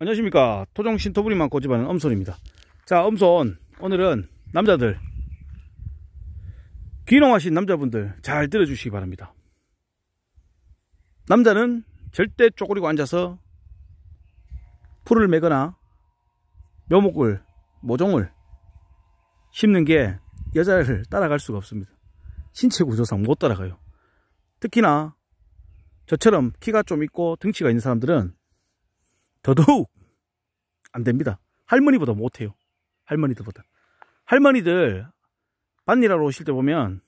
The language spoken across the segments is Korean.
안녕하십니까 토종 신토부리만 고집하는 엄손입니다 자 엄손 오늘은 남자들 귀농하신 남자분들 잘 들어주시기 바랍니다 남자는 절대 쪼그리고 앉아서 풀을 매거나 묘목을 모종을 심는 게 여자를 따라갈 수가 없습니다 신체 구조상 못 따라가요 특히나 저처럼 키가 좀 있고 등치가 있는 사람들은 더더욱 안 됩니다. 할머니보다 못해요. 할머니들보다. 할머니들 반일하러 오실 때 보면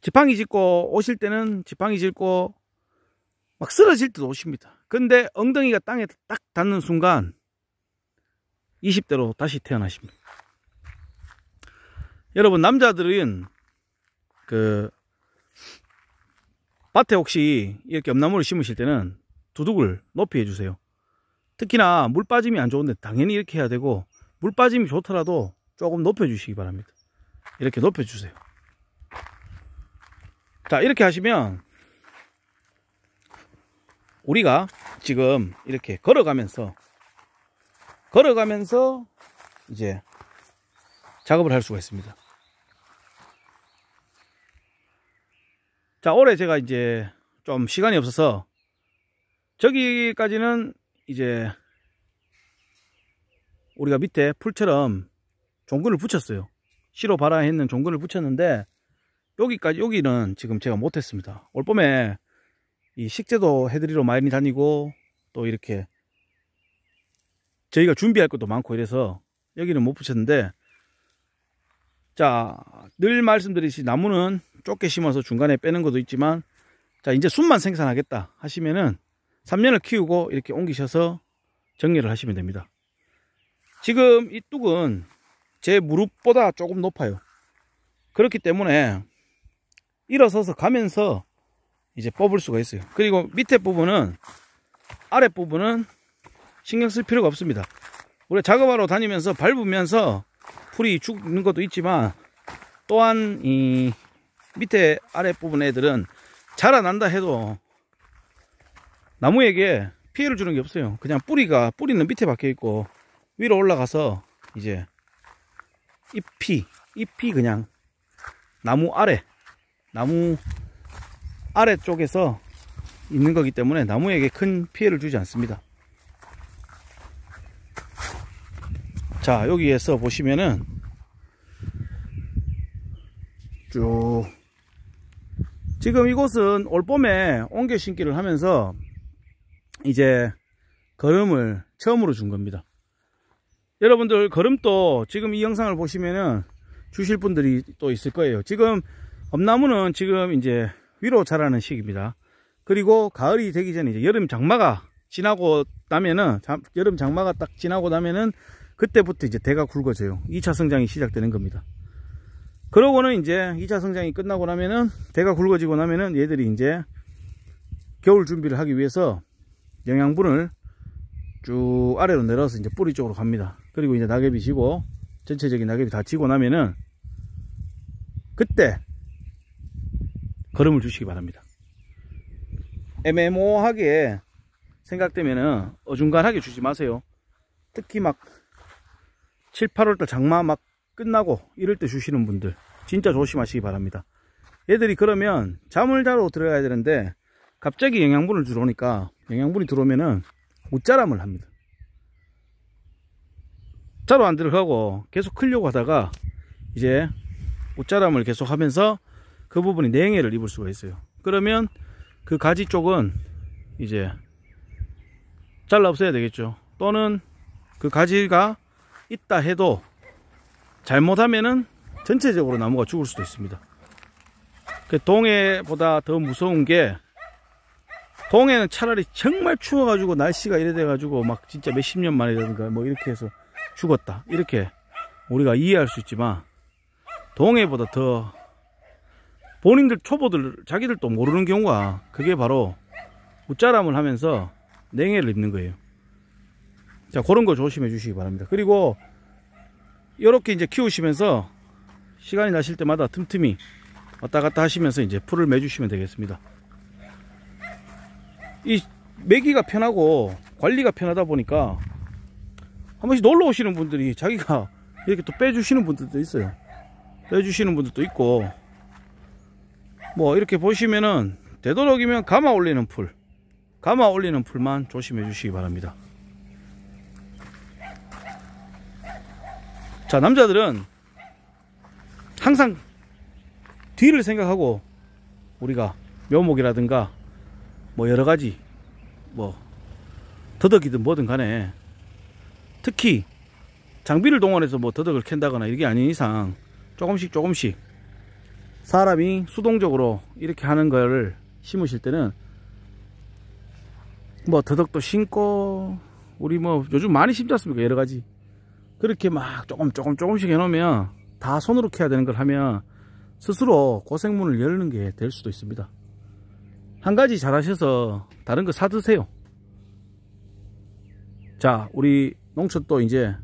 지팡이 짚고 오실 때는 지팡이 짚고 막 쓰러질 때도 오십니다. 근데 엉덩이가 땅에 딱 닿는 순간 20대로 다시 태어나십니다. 여러분 남자들은 그 밭에 혹시 이렇게 엄나무를 심으실 때는 두둑을 높이 해주세요. 특히나 물 빠짐이 안 좋은데 당연히 이렇게 해야 되고 물 빠짐이 좋더라도 조금 높여주시기 바랍니다. 이렇게 높여주세요. 자 이렇게 하시면 우리가 지금 이렇게 걸어가면서 걸어가면서 이제 작업을 할 수가 있습니다. 자 올해 제가 이제 좀 시간이 없어서 저기까지는 이제 우리가 밑에 풀처럼 종근을 붙였어요 시로 발아 했는 종근을 붙였는데 여기까지 여기는 지금 제가 못했습니다 올 봄에 이 식재도 해드리러 많이 다니고 또 이렇게 저희가 준비할 것도 많고 이래서 여기는 못 붙였는데 자 늘 말씀드리듯이 나무는 좁게 심어서 중간에 빼는 것도 있지만 자 이제 숨만 생산하겠다 하시면은 3년을 키우고 이렇게 옮기셔서 정리를 하시면 됩니다 지금 이 뚝은 제 무릎보다 조금 높아요 그렇기 때문에 일어서서 가면서 이제 뽑을 수가 있어요 그리고 밑에 부분은 아랫 부분은 신경 쓸 필요가 없습니다 우리 작업하러 다니면서 밟으면서 풀이 죽는 것도 있지만 또한 이 밑에 아랫부분 애들은 자라난다 해도 나무에게 피해를 주는 게 없어요 그냥 뿌리가 뿌리는 밑에 박혀 있고 위로 올라가서 이제 잎이 잎이 그냥 나무 아래 나무 아래쪽에서 있는 거기 때문에 나무에게 큰 피해를 주지 않습니다 자 여기에서 보시면은 쭉 지금 이곳은 올봄에 옹개 심기를 하면서 이제 걸음을 처음으로 준 겁니다 여러분들 걸음도 지금 이 영상을 보시면은 주실 분들이 또 있을 거예요 지금 엄나무는 지금 이제 위로 자라는 시기입니다 그리고 가을이 되기 전에 이제 여름 장마가 지나고 나면은 여름 장마가 딱 지나고 나면은 그때부터 이제 대가 굵어져요 2차 성장이 시작되는 겁니다 그러고는 이제 2차 성장이 끝나고 나면은 대가 굵어지고 나면은 얘들이 이제 겨울 준비를 하기 위해서 영양분을 쭉 아래로 내려서 이제 뿌리 쪽으로 갑니다. 그리고 이제 낙엽이 지고 전체적인 낙엽이 다 지고 나면은 그때 걸음을 주시기 바랍니다. 애매모호하게 생각되면은 어중간하게 주지 마세요. 특히 막 7, 8월달 장마 막 끝나고 이럴 때 주시는 분들 진짜 조심하시기 바랍니다. 얘들이 그러면 잠을 자러 들어가야 되는데 갑자기 영양분을 주러 오니까 영양분이 들어오면은 옷자람을 합니다 자로 안 들어가고 계속 클려고 하다가 이제 옷자람을 계속 하면서 그 부분이 냉해를 입을 수가 있어요 그러면 그 가지 쪽은 이제 잘라 없애야 되겠죠 또는 그 가지가 있다 해도 잘못하면은 전체적으로 나무가 죽을 수도 있습니다 그 동해보다 더 무서운 게 동해는 차라리 정말 추워가지고 날씨가 이래 돼가지고 막 진짜 몇십 년 만이라든가 뭐 이렇게 해서 죽었다 이렇게 우리가 이해할 수 있지만 동해보다 더 본인들 초보들 자기들도 모르는 경우가 그게 바로 웃자람을 하면서 냉해를 입는 거예요 자 그런 거 조심해 주시기 바랍니다 그리고 이렇게 이제 키우시면서 시간이 나실 때마다 틈틈이 왔다 갔다 하시면서 이제 풀을 매주시면 되겠습니다 이 매기가 편하고 관리가 편하다 보니까 한 번씩 놀러 오시는 분들이 자기가 이렇게 또 빼주시는 분들도 있어요 빼주시는 분들도 있고 뭐 이렇게 보시면은 되도록이면 감아 올리는 풀 감아 올리는 풀만 조심해 주시기 바랍니다 자 남자들은 항상 뒤를 생각하고 우리가 묘목이라든가 뭐 여러가지 뭐 더덕이든 뭐든 간에 특히 장비를 동원해서 뭐 더덕을 캔다거나 이게 아닌 이상 조금씩 조금씩 사람이 수동적으로 이렇게 하는 걸 심으실 때는 뭐 더덕도 심고 우리 뭐 요즘 많이 심지 않습니까 여러가지 그렇게 막 조금 조금 조금씩 해놓으면 다 손으로 캐야 되는 걸 하면 스스로 고생문을 열는 게 될 수도 있습니다 한 가지 잘하셔서 다른 거 사드세요 자 우리 농촌 또 이제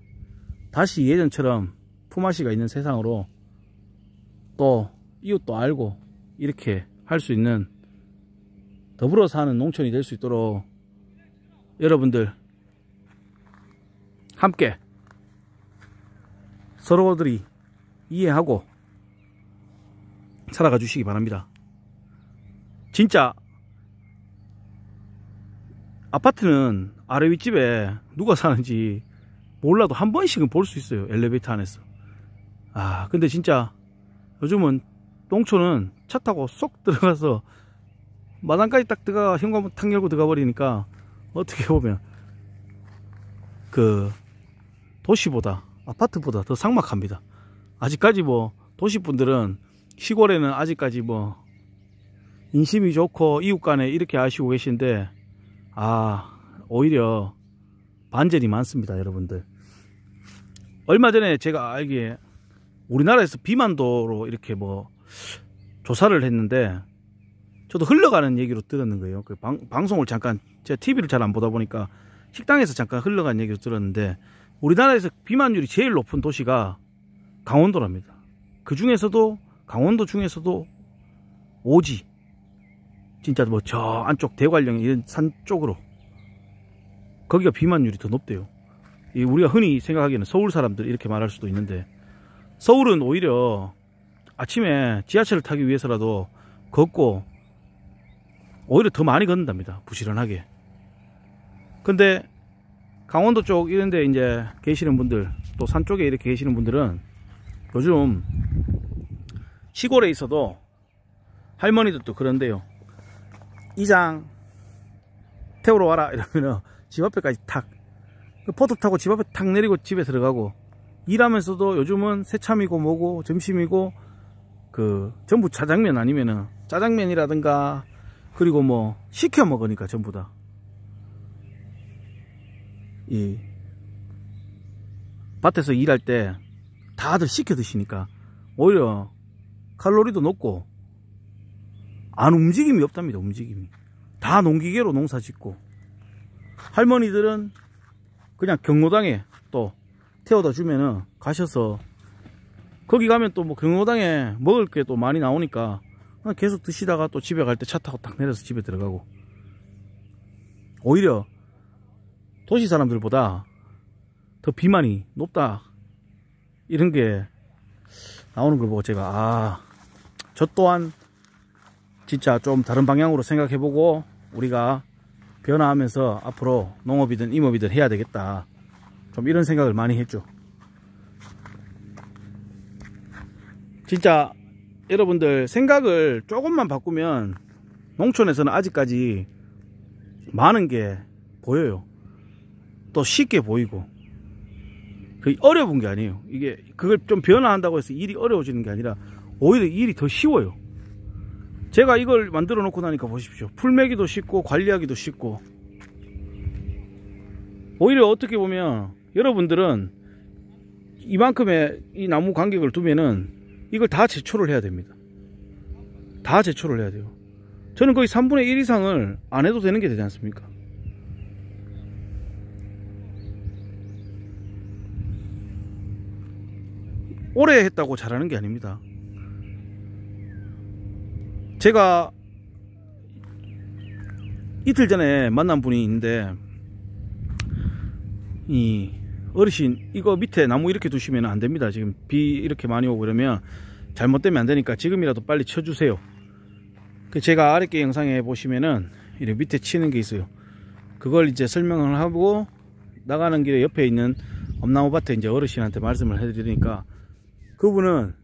다시 예전처럼 품앗이가 있는 세상으로 또 이웃도 알고 이렇게 할 수 있는 더불어 사는 농촌이 될 수 있도록 여러분들 함께 서로들이 이해하고 살아가 주시기 바랍니다. 진짜 아파트는 아래 윗집에 누가 사는지 몰라도 한 번씩은 볼 수 있어요 엘리베이터 안에서 아 근데 진짜 요즘은 농촌은 차 타고 쏙 들어가서 마당까지 딱 들어가 현관문 탁 열고 들어가 버리니까 어떻게 보면 그 도시보다 아파트보다 더 삭막합니다 아직까지 뭐 도시분들은 시골에는 아직까지 뭐 인심이 좋고 이웃 간에 이렇게 아시고 계신데 아 오히려 반전이 많습니다 여러분들 얼마 전에 제가 알기에 우리나라에서 비만도로 이렇게 뭐 조사를 했는데 저도 흘러가는 얘기로 들었는 거예요 그 방, 방송을 잠깐 제가 TV를 잘 안 보다 보니까 식당에서 잠깐 흘러간 얘기를 들었는데 우리나라에서 비만율이 제일 높은 도시가 강원도랍니다 그 중에서도 강원도 중에서도 오지 진짜 뭐 저 안쪽 대관령 이런 산 쪽으로 거기가 비만율이 더 높대요 우리가 흔히 생각하기에는 서울 사람들 이렇게 말할 수도 있는데 서울은 오히려 아침에 지하철을 타기 위해서라도 걷고 오히려 더 많이 걷는답니다 부지런하게 근데 강원도 쪽 이런데 이제 계시는 분들 또 산 쪽에 이렇게 계시는 분들은 요즘 시골에 있어도 할머니들도 그런데요 이장 태우러 와라 이러면은 집 앞에까지 탁포터 그 타고 집 앞에 탁 내리고 집에 들어가고 일하면서도 요즘은 새참이고 뭐고 점심이고 그 전부 짜장면 아니면은 짜장면이라든가 그리고 뭐 시켜 먹으니까 전부 다이 밭에서 일할 때 다들 시켜 드시니까 오히려 칼로리도 높고 안 움직임이 없답니다. 움직임이. 다 농기계로 농사 짓고 할머니들은 그냥 경로당에 또 태워다 주면은 가셔서 거기 가면 또 뭐 경로당에 먹을 게 또 많이 나오니까 계속 드시다가 또 집에 갈 때 차 타고 딱 내려서 집에 들어가고 오히려 도시 사람들보다 더 비만이 높다 이런 게 나오는 걸 보고 제가 아 저 또한 진짜 좀 다른 방향으로 생각해보고 우리가 변화하면서 앞으로 농업이든 임업이든 해야 되겠다 좀 이런 생각을 많이 했죠 진짜 여러분들 생각을 조금만 바꾸면 농촌에서는 아직까지 많은 게 보여요 또 쉽게 보이고 그게 어려운 게 아니에요 이게 그걸 좀 변화한다고 해서 일이 어려워지는 게 아니라 오히려 일이 더 쉬워요 제가 이걸 만들어 놓고 나니까 보십시오 풀매기도 쉽고 관리하기도 쉽고 오히려 어떻게 보면 여러분들은 이만큼의 이 나무 간격을 두면은 이걸 다 제초를 해야 됩니다 다 제초를 해야 돼요 저는 거의 3분의 1 이상을 안 해도 되는 게 되지 않습니까 오래 했다고 잘하는 게 아닙니다 제가 이틀 전에 만난 분이 있는데 이 어르신 이거 밑에 나무 이렇게 두시면 안됩니다 지금 비 이렇게 많이 오고 그러면 잘못되면 안되니까 지금이라도 빨리 쳐주세요 그 제가 아랫게 영상에 보시면은 이렇게 밑에 치는 게 있어요 그걸 이제 설명을 하고 나가는 길에 옆에 있는 엄나무 밭에 이제 어르신한테 말씀을 해드리니까 그분은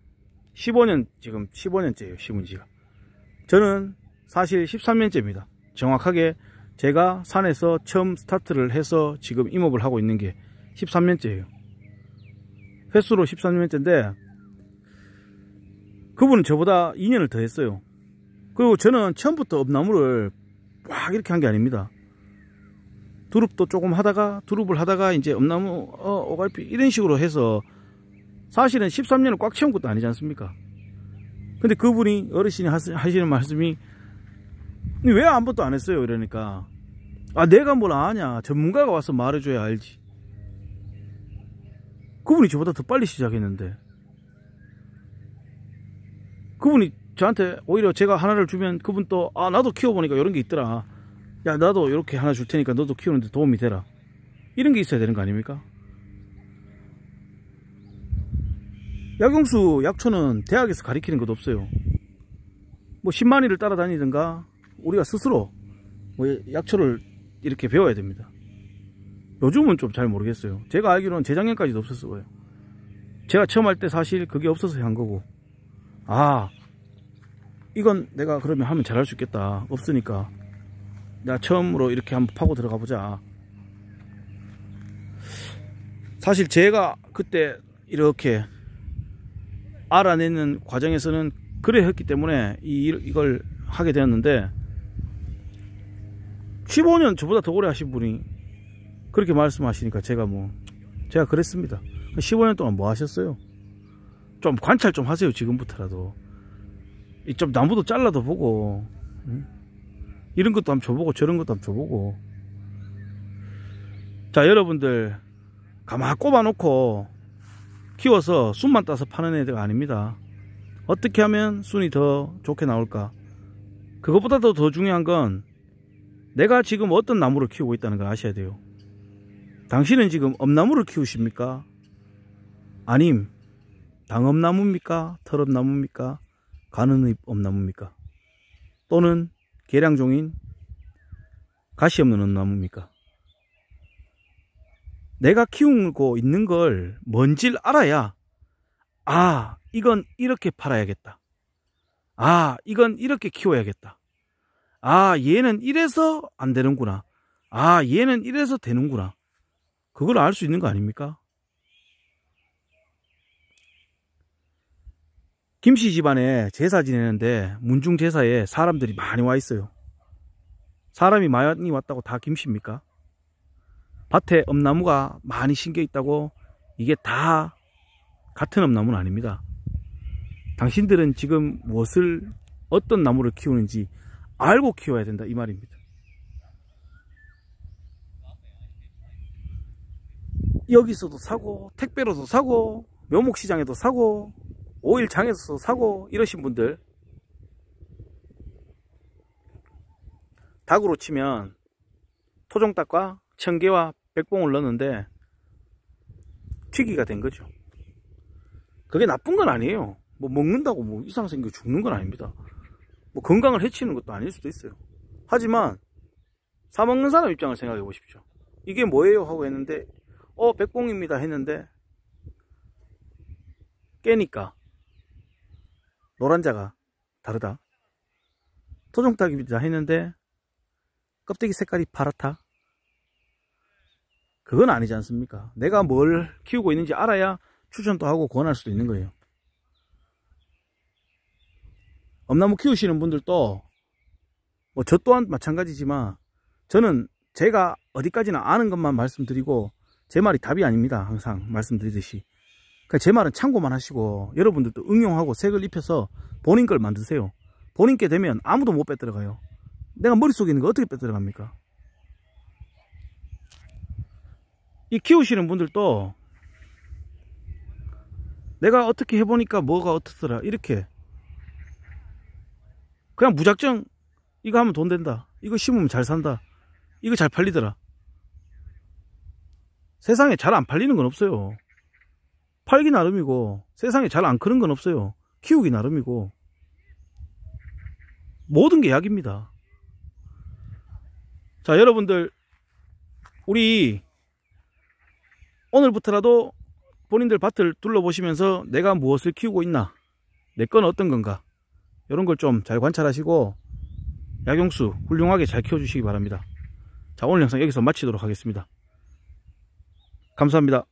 15년 지금 15년째예요 심은 지가 저는 사실 13년째입니다. 정확하게 제가 산에서 처음 스타트를 해서 지금 임업을 하고 있는 게 13년째예요. 횟수로 13년째인데 그분은 저보다 2년을 더 했어요. 그리고 저는 처음부터 업나무를 막 이렇게 한 게 아닙니다. 두릅도 조금 하다가 두릅을 하다가 이제 업나무 어, 오갈피 이런 식으로 해서 사실은 13년을 꽉 채운 것도 아니지 않습니까? 근데 그분이 어르신이 하시는 말씀이 왜 아무것도 안 했어요 이러니까 아 내가 뭘 아냐 전문가가 와서 말해줘야 알지 그분이 저보다 더 빨리 시작했는데 그분이 저한테 오히려 제가 하나를 주면 그분 또아 나도 키워보니까 이런 게 있더라 야 나도 이렇게 하나 줄 테니까 너도 키우는데 도움이 되라 이런 게 있어야 되는 거 아닙니까 약용수 약초는 대학에서 가리키는 것도 없어요 뭐 10만이를 따라다니든가 우리가 스스로 뭐 약초를 이렇게 배워야 됩니다 요즘은 좀 잘 모르겠어요 제가 알기로는 재작년까지도 없었어요 제가 처음 할 때 사실 그게 없어서 한 거고 아 이건 내가 그러면 하면 잘할 수 있겠다 없으니까 내가 처음으로 이렇게 한번 파고 들어가 보자 사실 제가 그때 이렇게 알아내는 과정에서는 그래 했기 때문에 이, 이걸 하게 되었는데 15년 저보다 더 오래 하신 분이 그렇게 말씀하시니까 제가 뭐 제가 그랬습니다 15년 동안 뭐 하셨어요 좀 관찰 좀 하세요 지금부터라도 이좀 나무도 잘라도 보고 응? 이런 것도 한번 줘보고 저런 것도 한번 줘보고 자 여러분들 가만 꼽아놓고 키워서 순만 따서 파는 애들 아닙니다 어떻게 하면 순이 더 좋게 나올까 그것보다도 더 중요한 건 내가 지금 어떤 나무를 키우고 있다는 걸 아셔야 돼요 당신은 지금 엄나무를 키우십니까? 아님 당엄나무입니까? 털엄나무입니까? 가는 엄나무입니까? 또는 계량종인 가시 없는 엄나무입니까? 내가 키우고 있는 걸 뭔지를 알아야 아 이건 이렇게 팔아야겠다 아 이건 이렇게 키워야겠다 아 얘는 이래서 안 되는구나 아 얘는 이래서 되는구나 그걸 알 수 있는 거 아닙니까? 김씨 집안에 제사 지내는데 문중 제사에 사람들이 많이 와 있어요 사람이 많이 왔다고 다 김씨입니까? 밭에 엄나무가 많이 심겨 있다고 이게 다 같은 엄나무는 아닙니다. 당신들은 지금 무엇을 어떤 나무를 키우는지 알고 키워야 된다 이 말입니다. 여기서도 사고 택배로도 사고 묘목시장에도 사고 오일장에서도 사고 이러신 분들 닭으로 치면 토종닭과 청개와 백봉을 넣었는데 튀기가 된 거죠. 그게 나쁜 건 아니에요. 뭐 먹는다고 뭐 이상 생겨 죽는 건 아닙니다. 뭐 건강을 해치는 것도 아닐 수도 있어요. 하지만 사먹는 사람 입장을 생각해 보십시오. 이게 뭐예요? 하고 했는데 어 백봉입니다 했는데 깨니까 노란자가 다르다. 토종닭입니다 했는데 껍데기 색깔이 파랗다. 그건 아니지 않습니까? 내가 뭘 키우고 있는지 알아야 추천도 하고 권할 수도 있는 거예요. 엄나무 키우시는 분들도 뭐저 또한 마찬가지지만 저는 제가 어디까지나 아는 것만 말씀드리고 제 말이 답이 아닙니다. 항상 말씀드리듯이. 그러니까 제 말은 참고만 하시고 여러분들도 응용하고 색을 입혀서 본인 걸 만드세요. 본인 께 되면 아무도 못 빼들어가요. 내가 머릿속에 있는 거 어떻게 빼들어갑니까? 이 키우시는 분들도 내가 어떻게 해보니까 뭐가 어떻더라 이렇게 그냥 무작정 이거 하면 돈 된다 이거 심으면 잘 산다 이거 잘 팔리더라 세상에 잘 안 팔리는 건 없어요 팔기 나름이고 세상에 잘 안 크는 건 없어요 키우기 나름이고 모든 게 약입니다 자 여러분들 우리 오늘부터라도 본인들 밭을 둘러보시면서 내가 무엇을 키우고 있나 내 건 어떤 건가 이런 걸 좀 잘 관찰하시고 약용수 훌륭하게 잘 키워주시기 바랍니다 자 오늘 영상 여기서 마치도록 하겠습니다 감사합니다